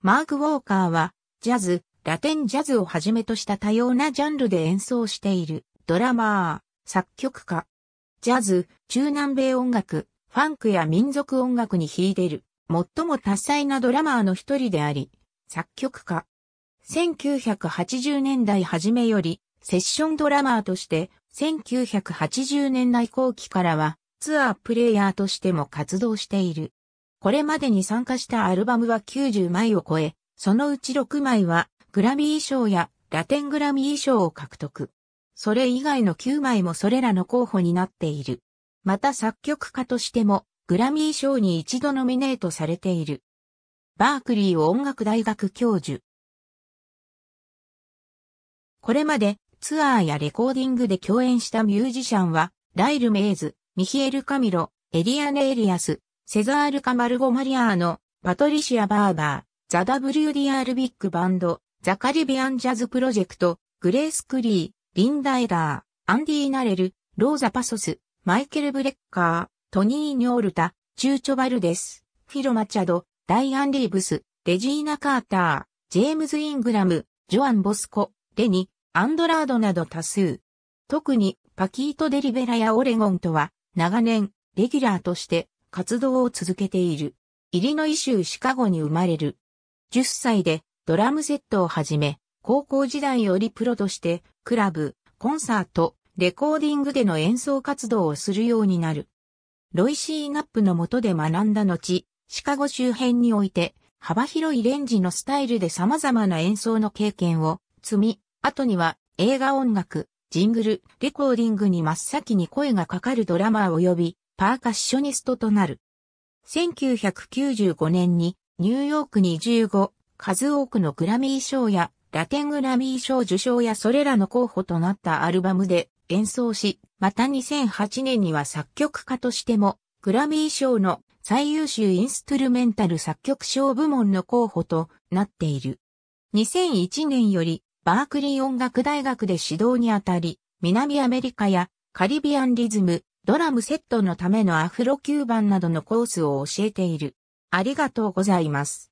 マーク・ウォーカーは、ジャズ、ラテンジャズをはじめとした多様なジャンルで演奏している、ドラマー、作曲家。ジャズ、中南米音楽、ファンクや民族音楽に秀でる、最も多彩なドラマーの一人であり、作曲家。1980年代初めより、セッションドラマーとして、1980年代後期からは、ツアープレイヤーとしても活動している。これまでに参加したアルバムは90枚を超え、そのうち6枚はグラミー賞やラテングラミー賞を獲得。それ以外の9枚もそれらの候補になっている。また作曲家としてもグラミー賞に一度ノミネートされている。バークリー音楽大学教授。これまでツアーやレコーディングで共演したミュージシャンは、ライル・メイズ、ミヒエル・カミロ、エリアネ・エリアス、セザール・カマルゴ・マリアーノ、パトリシア・バーバー、ザ・ WDR ビッグバンド、ザ・カリビアン・ジャズ・プロジェクト、グレース・クリー、リンダ・エダー、アンディ・ナレル、ローザ・パソス、マイケル・ブレッカー、トニー・ニョールタ、チューチョ・バルデス、フィロ・マチャド、ダイアン・リーブス、レジーナ・カーター、ジェームズ・イングラム、ジョアン・ボスコ、レニ、アンドラードなど多数。特に、パキート・デリベラやオレゴンとは、長年、レギュラーとして、活動を続けている。イリノイ州シカゴに生まれる。10歳でドラムセットをはじめ、高校時代よりプロとして、クラブ、コンサート、レコーディングでの演奏活動をするようになる。ロイシー・ナップの下で学んだ後、シカゴ周辺において、幅広いレンジのスタイルで様々な演奏の経験を積み、後には映画音楽、ジングル、レコーディングに真っ先に声がかかるドラマー及びパーカッショニストとなる。1995年にニューヨークに15、数多くのグラミー賞やラテングラミー賞受賞やそれらの候補となったアルバムで演奏し、また2008年には作曲家としてもグラミー賞の最優秀インストゥルメンタル作曲賞部門の候補となっている。2001年よりバークリー音楽大学で指導にあたり、南アメリカやカリビアンリズム、ドラムセットのためのアフロキューバンなどのコースを教えている。ありがとうございます。